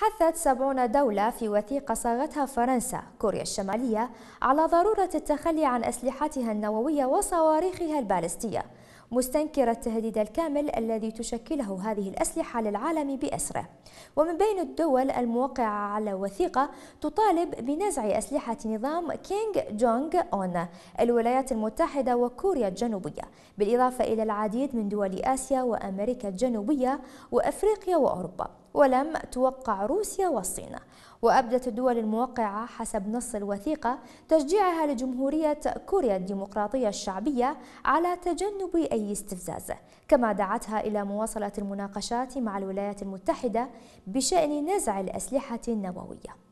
حثت سبعون دولة في وثيقة صاغتها فرنسا كوريا الشمالية على ضرورة التخلي عن أسلحتها النووية وصواريخها البالستية مستنكرة التهديد الكامل الذي تشكله هذه الأسلحة للعالم بأسره ومن بين الدول الموقعة على وثيقة تطالب بنزع أسلحة نظام كينغ جونغ أون الولايات المتحدة وكوريا الجنوبية بالإضافة إلى العديد من دول آسيا وأمريكا الجنوبية وأفريقيا وأوروبا ولم توقع روسيا والصين وأبدت الدول الموقعة حسب نص الوثيقة تشجيعها لجمهورية كوريا الديمقراطية الشعبية على تجنب أي استفزاز كما دعتها إلى مواصلة المناقشات مع الولايات المتحدة بشأن نزع الأسلحة النووية